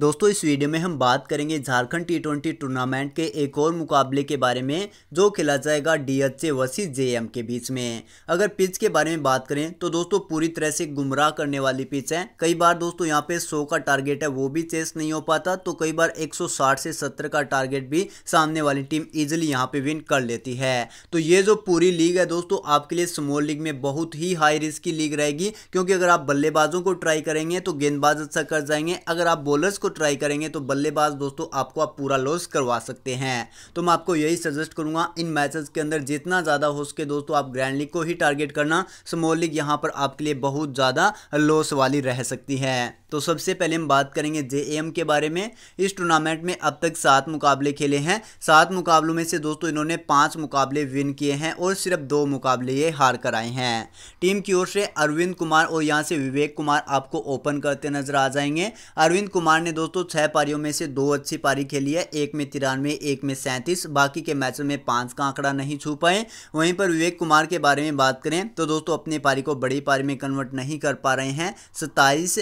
दोस्तों इस वीडियो में हम बात करेंगे झारखंड टी ट्वेंटी टूर्नामेंट के एक और मुकाबले के बारे में जो खेला जाएगा D H A versus J के बीच में अगर पिच के बारे में बात करें तो दोस्तों पूरी तरह से गुमराह करने वाली पिच है कई बार दोस्तों यहाँ पे सौ का टारगेट है वो भी चेस नहीं हो पाता तो कई बार एक से सत्तर का टारगेट भी सामने वाली टीम इजिली यहाँ पे विन कर लेती है तो ये जो पूरी लीग है दोस्तों आपके लिए स्मॉल लीग में बहुत ही हाई रिस्क की लीग रहेगी क्योंकि अगर आप बल्लेबाजों को ट्राई करेंगे तो गेंदबाज अच्छा कर जाएंगे अगर आप बॉलर्स को ट्राई करेंगे तो बल्लेबाज दोस्तों आपको आप पूरा लॉस करवा सकते हैं तो मैं आपको यही सजेस्ट करूंगा इन मैचेस के अंदर जितना ज़्यादा हो सके दोस्तों आप ग्रैंड लीग को ही टारगेट करना स्मॉल लीग यहाँ पर आपके लिए बहुत ज़्यादा लॉस वाली रह सकती है तो सबसे पहले हम बात करेंगे जे के बारे में इस टूर्नामेंट में अब तक सात मुकाबले खेले हैं सात मुकाबलों में से दोस्तों इन्होंने पाँच मुकाबले विन किए हैं और सिर्फ दो मुकाबले ये हार कर आए हैं टीम की ओर से अरविंद कुमार और यहाँ से विवेक कुमार आपको ओपन करते नजर आ जाएंगे अरविंद कुमार ने ने दोस्तों छह पारियों में से दो अच्छी पारी खेली है एक में तिरानवे एक में सैंतीस बाकी के मैचों में पांच का आंकड़ा नहीं छू पाए वहीं पर विवेक कुमार के बारे में बात करें तो दोस्तों अपनी पारी को बड़ी पारी में कन्वर्ट नहीं कर पा रहे हैं सत्ताईस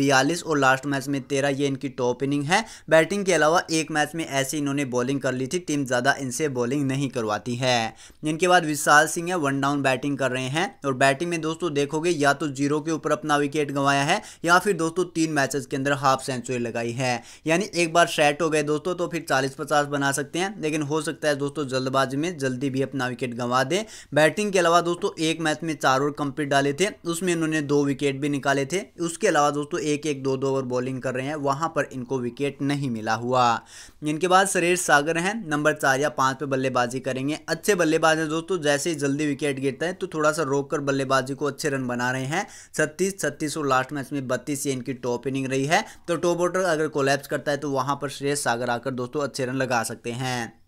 बयालीस और लास्ट मैच में तेरह ये इनकी टॉप इनिंग है बैटिंग के अलावा एक मैच में ऐसे इन्होंने बॉलिंग कर ली थी टीम ज़्यादा इनसे बॉलिंग नहीं करवाती है इनके बाद विशाल सिंह है वन डाउन बैटिंग कर रहे हैं और बैटिंग में दोस्तों देखोगे या तो जीरो के ऊपर अपना विकेट गंवाया है या फिर दोस्तों तीन मैचेस के अंदर हाफ सेंचुरी लगाई है यानी एक बार सेट हो गए दोस्तों तो फिर चालीस पचास बना सकते हैं लेकिन हो सकता है दोस्तों जल्दबाजी में जल्दी भी अपना विकेट गंवा दें बैटिंग के अलावा दोस्तों एक मैच में चार ओवर कंप्लीट डाले थे उसमें इन्होंने दो विकेट भी निकाले थे उसके अलावा दोस्तों एक एक दो दो ओवर बॉलिंग कर रहे हैं वहाँ पर इनको विकेट नहीं मिला हुआ इनके बाद सुरेश सागर हैं नंबर चार या पाँच पर बल्लेबाजी करेंगे अच्छे बल्लेबाज हैं दोस्तों जैसे ही जल्दी विकेट गिरता है तो थोड़ा सा रोक बल्लेबाजी को अच्छे रन बना रहे हैं छत्तीस छत्तीस और लास्ट मैच में बत्तीस ये इनकी टॉप इनिंग रही है तो टॉप और ऑर्डर अगर कोलैप्स करता है तो वहाँ पर श्रेयस सागर आकर दोस्तों अच्छे रन लगा सकते हैं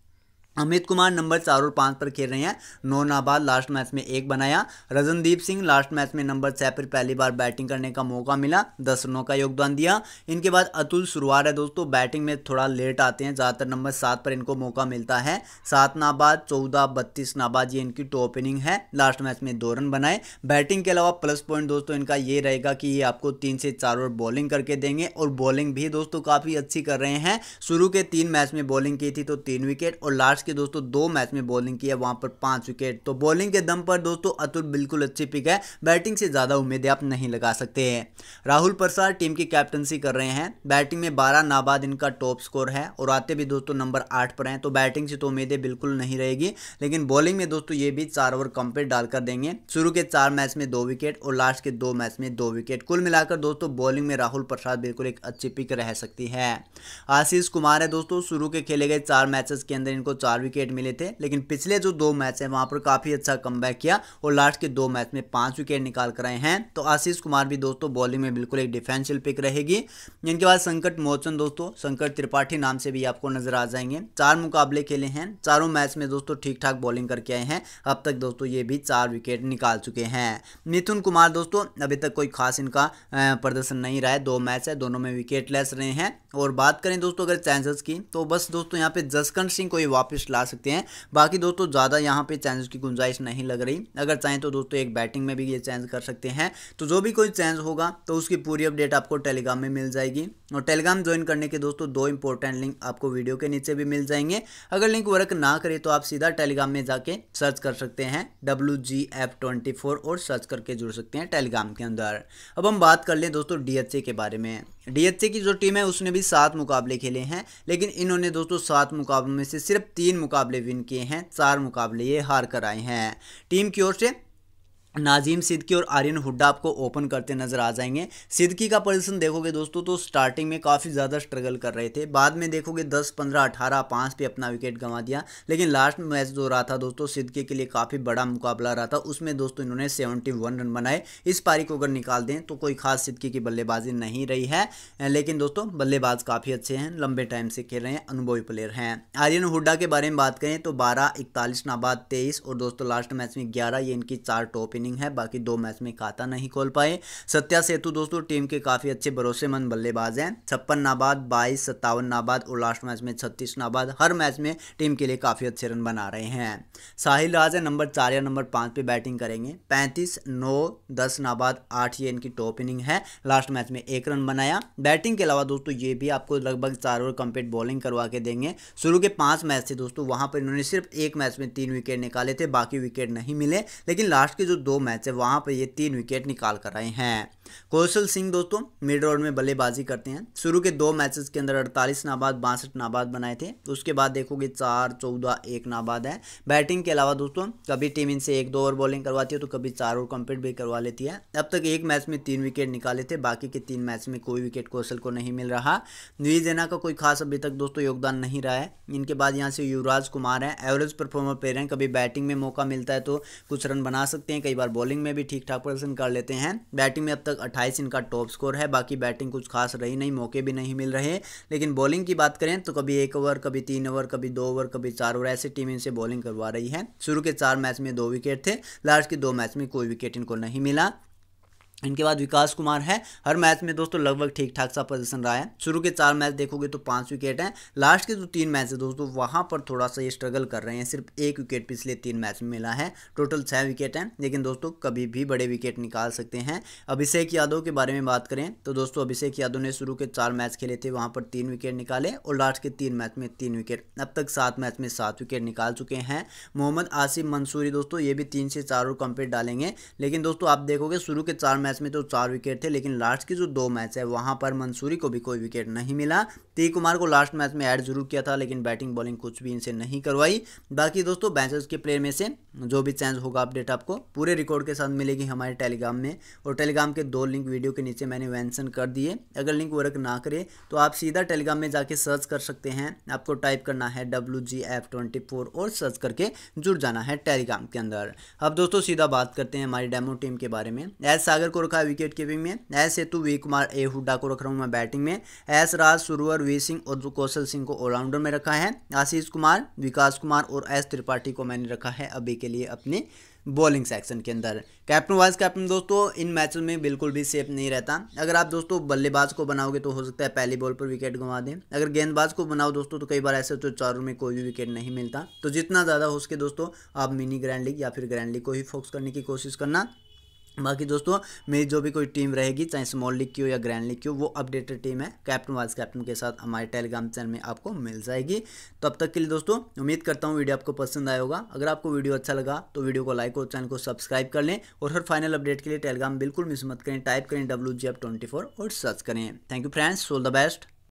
अमित कुमार नंबर चार और पाँच पर खेल रहे हैं नौ नाबाद लास्ट मैच में एक बनाया रजनदीप सिंह लास्ट मैच में नंबर छः पर पहली बार बैटिंग करने का मौका मिला दस रनों का योगदान दिया इनके बाद अतुल सुरवार है दोस्तों बैटिंग में थोड़ा लेट आते हैं ज़्यादातर नंबर सात पर इनको मौका मिलता है सात नाबाद चौदह बत्तीस नाबाद ये इनकी टॉप इनिंग है लास्ट मैच में दो रन बनाए बैटिंग के अलावा प्लस पॉइंट दोस्तों इनका ये रहेगा कि ये आपको तीन से चार ओवर बॉलिंग करके देंगे और बॉलिंग भी दोस्तों काफ़ी अच्छी कर रहे हैं शुरू के तीन मैच में बॉलिंग की थी तो तीन विकेट और लास्ट के दोस्तों दो मैच में बॉलिंग की है वहां पर पांच विकेट तो बॉलिंग के दम पर दोस्तों अतुल बिल्कुल अच्छी पिक है बैटिंग से ज़्यादा उम्मीदें आप नहीं लगा सकते हैं राहुल प्रसाद टीम की कैप्टनसी कर रहे हैं बैटिंग में बारह नाबाद इनका टॉप स्कोर है और आते भी दोस्तों नंबर आठ पर हैं तो बैटिंग से तो उम्मीदें बिल्कुल नहीं रहेगी लेकिन बॉलिंग में दोस्तों ये भी चार ओवर कंप्लीट डालकर देंगे शुरू के चार मैच में दो विकेट और लास्ट के दो मैच में दो विकेट कुल मिलाकर दोस्तों बॉलिंग में राहुल प्रसाद बिल्कुल एक अच्छी पिक रह सकती है आशीष कुमार है दोस्तों शुरू के खेले गए चार मैचेस के अंदर इनको चार चार विकेट मिले थे लेकिन पिछले जो दो मैच हैं वहाँ पर काफ़ी अच्छा कम किया और लास्ट के दो मैच में पाँच विकेट निकाल कर आए हैं तो आशीष कुमार भी दोस्तों बॉलिंग में बिल्कुल एक डिफेंशियल पिक रहेगी इनके बाद संकट मोचन दोस्तों संकट त्रिपाठी नाम से भी आपको नजर आ जाएंगे चार मुकाबले खेले हैं चारों मैच में दोस्तों ठीक ठाक बॉलिंग करके आए हैं अब तक दोस्तों ये भी चार विकेट निकाल चुके हैं मिथुन कुमार दोस्तों अभी तक कोई खास इनका प्रदर्शन नहीं रहा है दो मैच है दोनों में विकेट लेस रहे हैं और बात करें दोस्तों अगर चांसेस की तो बस दोस्तों यहाँ पे जसकंत सिंह को ये वापस लिस्ट ला सकते हैं बाकी दोस्तों ज़्यादा यहाँ पे चेंज की गुंजाइश नहीं लग रही अगर चाहें तो दोस्तों एक बैटिंग में भी ये चेंज कर सकते हैं तो जो भी कोई चेंज होगा तो उसकी पूरी अपडेट आपको टेलीग्राम में मिल जाएगी और टेलीग्राम ज्वाइन करने के दोस्तों दो इंपॉर्टेंट लिंक आपको वीडियो के नीचे भी मिल जाएंगे अगर लिंक वर्क ना करे तो आप सीधा टेलीग्राम में जाके सर्च कर सकते हैं W G F twenty four और सर्च करके जुड़ सकते हैं टेलीग्राम के अंदर अब हम बात कर लें दोस्तों डी के बारे में डी की जो टीम है उसने भी सात मुकाबले खेले हैं लेकिन इन्होंने दोस्तों सात मुकाबलों में से सिर्फ तीन तीन मुकाबले विन किए हैं चार मुकाबले ये हार कर आए हैं टीम की ओर से नाजीम सिद्दकी और आर्यन हुड्डा आपको ओपन करते नजर आ जाएंगे सिद्दकी का पोजीशन देखोगे दोस्तों तो स्टार्टिंग में काफ़ी ज़्यादा स्ट्रगल कर रहे थे बाद में देखोगे 10, 15, 18, पाँच पे अपना विकेट गंवा दिया लेकिन लास्ट मैच जो रहा था दोस्तों सिद्दकी के लिए काफ़ी बड़ा मुकाबला रहा था उसमें दोस्तों इन्होंने सेवेंटी रन बनाए इस पारी को अगर निकाल दें तो कोई खास सिद्दकी की बल्लेबाजी नहीं रही है लेकिन दोस्तों बल्लेबाज काफ़ी अच्छे हैं लंबे टाइम से खेल रहे हैं अनुभवी प्लेयर हैं आर्यन हुड्डा के बारे में बात करें तो बारह इकतालीस नाबाद तेईस और दोस्तों लास्ट मैच में ग्यारह ये इनकी चार टॉप इन इनिंग है बाकी दो मैच में खाता नहीं खोल पाए सत्या सेतु दोस्तों टीम के काफ़ी अच्छे भरोसेमंद बल्लेबाज हैं छप्पन नाबाद बाईस सत्तावन नाबाद और लास्ट मैच में छत्तीस नाबाद हर मैच में टीम के लिए काफ़ी अच्छे रन बना रहे हैं साहिल राज है नंबर चार या नंबर पांच पे बैटिंग करेंगे पैंतीस नौ दस नाबाद आठ ये इनकी टॉप इनिंग है लास्ट मैच में एक रन बनाया बैटिंग के अलावा दोस्तों ये भी आपको लगभग चार ओवर कंप्लीट बॉलिंग करवा के देंगे शुरू के पांच मैच थे दोस्तों वहां पर इन्होंने सिर्फ एक मैच में तीन विकेट निकाले थे बाकी विकेट नहीं मिले लेकिन लास्ट के जो दो मैच है वहाँ पर ये तीन विकेट निकाल कर आए हैं कौशल सिंह दोस्तों मिड रोड में बल्लेबाजी करते हैं शुरू के दो मैचेस के अंदर 48 नाबाद बासठ नाबाद बनाए थे उसके बाद देखोगे चार चौदह एक नाबाद है बैटिंग के अलावा दोस्तों कभी टीम इनसे एक दो ओवर बॉलिंग करवाती है तो कभी चार ओवर कंप्लीट भी करवा लेती है अब तक एक मैच में तीन विकेट निकाले थे बाकी के तीन मैच में कोई विकेट कौशल को नहीं मिल रहा न्यूजेना का कोई खास अभी तक दोस्तों योगदान नहीं रहा है इनके बाद यहाँ से युवराज कुमार है एवरेज परफॉर्मर प्लेयर हैं कभी बैटिंग में मौका मिलता है तो कुछ रन बना सकते हैं कई बार बॉलिंग में भी ठीक ठाक प्रदर्शन कर लेते हैं बैटिंग में अब तक अट्ठाईस इनका टॉप स्कोर है बाकी बैटिंग कुछ खास रही नहीं मौके भी नहीं मिल रहे लेकिन बॉलिंग की बात करें तो कभी एक ओवर कभी तीन ओवर कभी दो ओवर कभी चार ओवर ऐसी टीम इनसे बॉलिंग करवा रही है शुरू के चार मैच में दो विकेट थे लास्ट के दो मैच में कोई विकेट इनको नहीं मिला इनके बाद विकास कुमार है हर मैच में दोस्तों लगभग ठीक ठाक सा प्रदर्शन रहा है शुरू के चार मैच देखोगे तो पांच विकेट हैं लास्ट के जो तो तीन मैच है दोस्तों वहां पर थोड़ा सा ये स्ट्रगल कर रहे हैं सिर्फ एक विकेट पिछले तीन मैच में मिला है टोटल छः विकेट हैं लेकिन दोस्तों कभी भी बड़े विकेट निकाल सकते हैं अभिषेक यादव के बारे में बात करें तो दोस्तों अभिषेक यादव ने शुरू के चार मैच खेले थे वहाँ पर तीन विकेट निकाले और लास्ट के तीन मैच में तीन विकेट अब तक सात मैच में सात विकेट निकाल चुके हैं मोहम्मद आसिफ मंसूरी दोस्तों ये भी तीन से चार और कंप्लीट डालेंगे लेकिन दोस्तों आप देखोगे शुरू के चार मैच में तो चार विकेट थे लेकिन लास्ट की जो दो मैच है वहाँ पर मंसूरी को भी कोई विकेट नहीं मिला तेज कुमार को लास्ट मैच में ऐड जरूर किया था लेकिन बैटिंग बॉलिंग कुछ भी इनसे नहीं करवाई बाकी दोस्तों बैचर्स के प्लेयर में से जो भी चेंज होगा अपडेट आपको पूरे रिकॉर्ड के साथ मिलेगी हमारे टेलीग्राम में और टेलीग्राम के दो लिंक वीडियो के नीचे मैंने मैंसन कर दिए अगर लिंक वर्क ना करे तो आप सीधा टेलीग्राम में जाके सर्च कर सकते हैं आपको टाइप करना है डब्ल्यू और सर्च करके जुड़ जाना है टेलीग्राम के अंदर अब दोस्तों सीधा बात करते हैं हमारी डेमो टीम के बारे में एस सागर को रखा है विकेट कीपिंग में S Setu V Kumar A Hooda को रख रहा हूँ मैं बैटिंग में एस राज सुरवर वी सिंह और कौशल सिंह को ऑलराउंडर में रखा है आशीष कुमार विकास कुमार और एस त्रिपाठी को मैंने रखा है अभी के लिए अपने बॉलिंग सेक्शन के अंदर कैप्टन वाइस कैप्टन दोस्तों इन मैचों में बिल्कुल भी सेफ नहीं रहता अगर आप दोस्तों बल्लेबाज को बनाओगे तो हो सकता है पहली बॉल पर विकेट गंवा दें अगर गेंदबाज को बनाओ दोस्तों तो कई बार ऐसे होते तो चारों में कोई भी विकेट नहीं मिलता तो जितना ज़्यादा हो सके दोस्तों आप मिनी ग्रैंड लीग या फिर ग्रैंड लीग को ही फोकस करने की कोशिश करना बाकी दोस्तों मेरी जो भी कोई टीम रहेगी चाहे स्मॉल लीग की हो या ग्रैंड लीग की हो वो अपडेटेड टीम है कैप्टन वाइस कैप्टन के साथ हमारे टेलीग्राम चैनल में आपको मिल जाएगी तो अब तक के लिए दोस्तों उम्मीद करता हूँ वीडियो आपको पसंद आया होगा अगर आपको वीडियो अच्छा लगा तो वीडियो को लाइक और चैनल को सब्सक्राइब कर लें और हर फाइनल अपडेट के लिए टेलीग्राम बिल्कुल मिस मत करें टाइप करें डब्ल्यू और सर्च करें thank you friends all the best